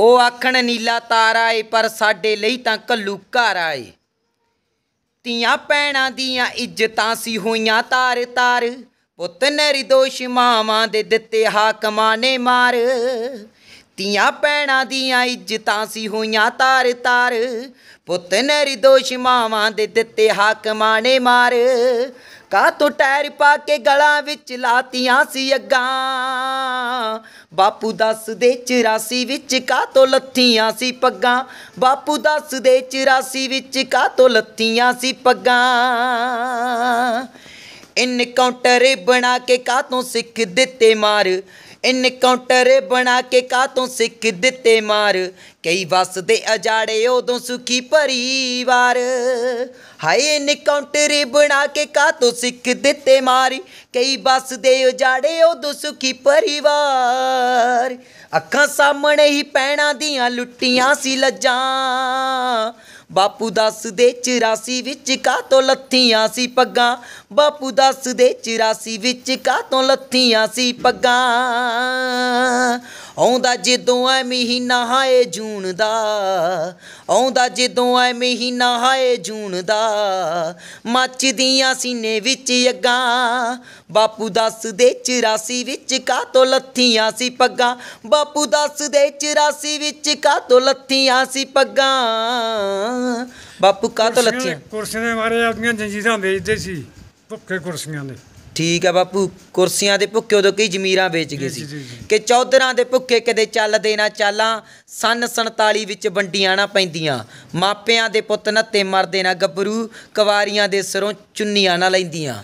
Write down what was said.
ਉਹ ਆਖਣ ਨੀਲਾ ਤਾਰਾ ਏ ਪਰ ਸਾਡੇ ਲਈ ਤਾਂ ਕੱਲੂ ਘਾਰਾ ਏ ਤੀਆਂ ਪੈਣਾ ਦੀਆਂ ਇੱਜ਼ਤਾਂ ਸੀ ਹੋਈਆਂ ਤਾਰ ਤਾਰ ਪੁੱਤ ਨਿਰਦੋਸ਼ ਮਾਵਾਂ ਦੇ ਦਿੱਤੇ ਹਾਕਮਾਂ ਨੇ ਮਾਰ ਤੀਆਂ ਪੈਣਾ ਦੀਆਂ ਇੱਜ਼ਤਾਂ ਸੀ ਹੋਈਆਂ ਤਾਰ ਤਾਰ ਪੁੱਤ ਨਿਰਦੋਸ਼ ਮਾਵਾਂ ਦੇ ਦਿੱਤੇ ਹਾਕਮਾਂ ਨੇ ਮਾਰ ਕਾ ਤੋਂ ਟੈਰ ਪਾ ਕੇ ਗਲਾਂ ਵਿੱਚ ਲਾਤੀਆਂ ਸੀ ਅੱਗਾਂ ਬਾਪੂ ਦੱਸ ਦੇ 84 ਵਿੱਚ ਕਾ ਤੋਂ ਲੱਥੀਆਂ ਸੀ ਪੱਗਾਂ ਬਾਪੂ ਦੱਸ ਦੇ 84 ਵਿੱਚ ਕਾ ਤੋਂ ਲੱਥੀਆਂ ਸੀ ਪੱਗਾਂ ਇਨਕਾਊਂਟਰ ਬਣਾ ਕੇ ਕਾ ਤੋਂ ਸਿੱਖ ਦਿੱਤੇ ਮਾਰ ਇਨਕਾਊਂਟਰ ਬਣਾ ਕੇ ਕਾਤੋਂ ਸਿੱਖ ਦਿੱਤੇ ਮਾਰ ਕਈ ਵਸਦੇ ਅਜਾੜੇ ਉਦੋਂ ਸੁਖੀ ਪਰਿਵਾਰ ਹਾਏ ਇਨਕਾਊਂਟਰ ਬਣਾ ਕੇ ਕਾਤੋਂ ਸਿੱਖ ਦਿੱਤੇ ਮਾਰ ਕਈ ਵਸਦੇ ਅਜਾੜੇ ਉਦੋਂ ਸੁਖੀ ਪਰਿਵਾਰ ਅੱਖਾਂ ਸਾਹਮਣੇ ਹੀ ਪੈਣਾ ਦੀਆਂ ਲੁੱਟੀਆਂ ਸੀ ਲੱਜਾਂ ਬਾਪੂ ਦੱਸ ਦੇ 84 ਵਿੱਚ ਕਾ ਤੋਂ ਲੱਥੀਆਂ ਸੀ ਪੱਗਾਂ ਬਾਪੂ ਦੱਸ ਦੇ 84 ਵਿੱਚ ਕਾ ਤੋਂ ਲੱਥੀਆਂ ਸੀ ਪੱਗਾਂ ਆਉਂਦਾ ਜਦੋਂ ਐ ਮਹੀਨਾ ਹਾਏ ਜੂਨ ਦਾ ਆਉਂਦਾ ਜਦੋਂ ਐ ਮਹੀਨਾ ਹਾਏ ਜੂਨ ਦਾ ਮੱਚਦੀਆਂ ਸੀਨੇ ਵਿੱਚ ਅੱਗਾ ਬਾਪੂ ਦੱਸ ਦੇ 84 ਵਿੱਚ ਕਾ ਲੱਥੀਆਂ ਸੀ ਪੱਗਾਂ ਬਾਪੂ ਦੱਸ ਦੇ 84 ਵਿੱਚ ਕਾ ਲੱਥੀਆਂ ਸੀ ਪੱਗਾਂ ਬਾਪੂ ਕਾ ਲੱਥੀਆਂ ਕੁਰਸੀਆਂ ਦੇ ਮਾਰੇ ਆਪਣੀਆਂ ਜੰਜੀਰਾਂ ਵੇਚਦੇ ਸੀ ਭੁੱਖੇ ਕੁਰਸੀਆਂ ਦੇ ਠੀਕ ਆ ਬਾਪੂ ਕੁਰਸੀਆਂ ਦੇ ਭੁੱਕੇ ਉਦੋਂ ਕਈ ਜ਼ਮੀਰਾਂ ਵੇਚ ਗਏ ਸੀ ਕਿ ਚੌਧਰਾਂ ਦੇ ਭੁੱਕੇ ਕਦੇ ਚੱਲਦੇ ਨਾ ਚਾਲਾਂ ਸਨ 47 ਵਿੱਚ ਵੰਡੀਆਂ ਨਾ ਪੈਂਦੀਆਂ ਮਾਪਿਆਂ ਦੇ ਪੁੱਤ ਨੱਤੇ ਮਰਦੇ ਨਾ ਗੱਭਰੂ ਕਵਾਰੀਆਂ ਦੇ ਸਰੋਂ ਚੁੰਨੀਆਂ ਨਾ ਲੈਂਦੀਆਂ